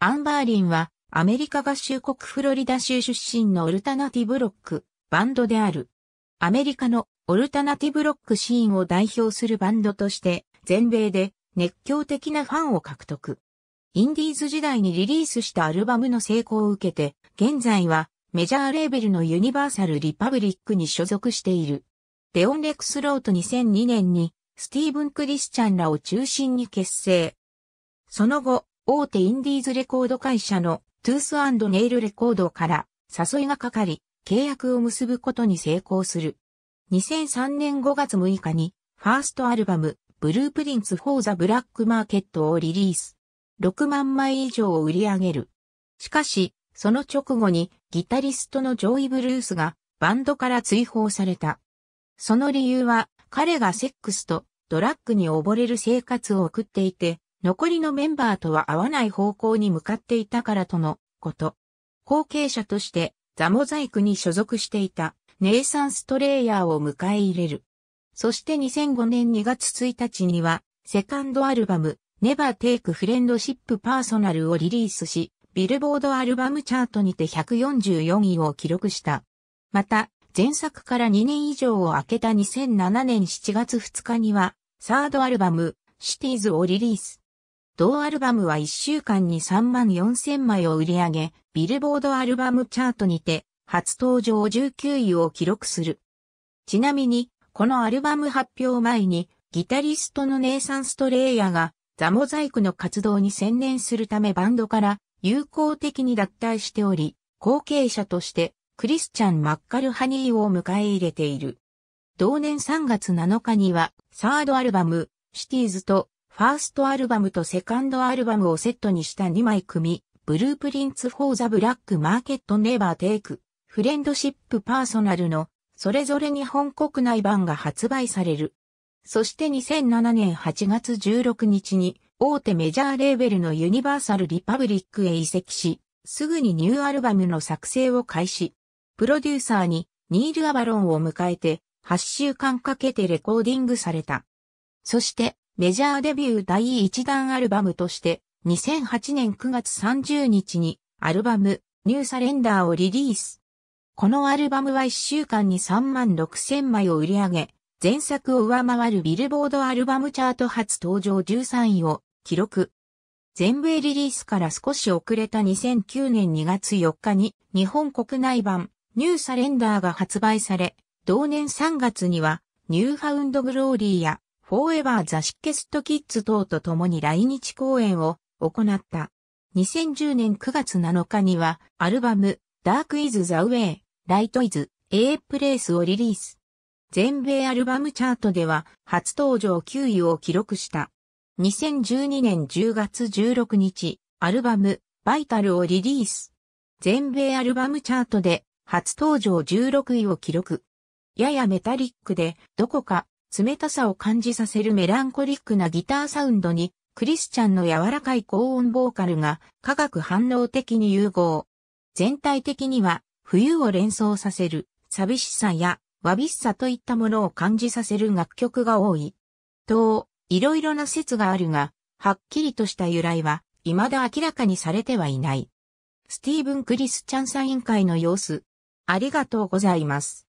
アンバーリンはアメリカ合衆国フロリダ州出身のオルタナティブロック、バンドである。アメリカのオルタナティブロックシーンを代表するバンドとして全米で熱狂的なファンを獲得。インディーズ時代にリリースしたアルバムの成功を受けて、現在はメジャーレーベルのユニバーサル・リパブリックに所属している。デオン・レクス・ロート2002年にスティーブン・クリスチャンらを中心に結成。その後、大手インディーズレコード会社のトゥースネイルレコードから誘いがかかり、契約を結ぶことに成功する。2003年5月6日に、ファーストアルバム、ブループリンツ・フォー・ザ・ブラック・マーケットをリリース。6万枚以上を売り上げる。しかし、その直後にギタリストのジョイ・ブルースがバンドから追放された。その理由は彼がセックスとドラッグに溺れる生活を送っていて、残りのメンバーとは合わない方向に向かっていたからとのこと。後継者としてザモザイクに所属していたネイサン・ストレイヤーを迎え入れる。そして2005年2月1日にはセカンドアルバム Never Take Friendship Personal をリリースし、ビルボードアルバムチャートにて144位を記録した。また、前作から2年以上を空けた2007年7月2日には、サードアルバム、シティーズをリリース。同アルバムは1週間に3万4千枚を売り上げ、ビルボードアルバムチャートにて、初登場19位を記録する。ちなみに、このアルバム発表前に、ギタリストのネイサン・ストレイヤが、ザモザイクの活動に専念するためバンドから友好的に脱退しており、後継者としてクリスチャン・マッカルハニーを迎え入れている。同年3月7日にはサードアルバム、シティーズとファーストアルバムとセカンドアルバムをセットにした2枚組、ブループリンツ・フォー・ザ・ブラック・マーケット・ネーバー・テイク、フレンドシップ・パーソナルの、それぞれ日本国内版が発売される。そして2007年8月16日に、大手メジャーレーベルのユニバーサル・リパブリックへ移籍し、すぐにニューアルバムの作成を開始。プロデューサーに、ニール・アバロンを迎えて、8週間かけてレコーディングされた。そして、メジャーデビュー第1弾アルバムとして、2008年9月30日にアルバムニューサレンダーをリリース。このアルバムは1週間に3万6千枚を売り上げ、前作を上回るビルボードアルバムチャート初登場13位を記録。全米リリースから少し遅れた2009年2月4日に日本国内版ニューサレンダーが発売され、同年3月にはニューハウンドグローリーやフォーエバーザシッケストキッズ等と共に来日公演を行った。2010年9月7日にはアルバムダークイズザウェイ、ライトイズ、エープレイスをリリース。全米アルバムチャートでは初登場9位を記録した。2012年10月16日、アルバムバイタルをリリース。全米アルバムチャートで初登場16位を記録。ややメタリックでどこか冷たさを感じさせるメランコリックなギターサウンドに、クリスチャンの柔らかい高音ボーカルが化学反応的に融合。全体的には冬を連想させる寂しさやわびしさといったものを感じさせる楽曲が多い。と、いろいろな説があるが、はっきりとした由来は未だ明らかにされてはいない。スティーブン・クリスチャンサイン会の様子。ありがとうございます。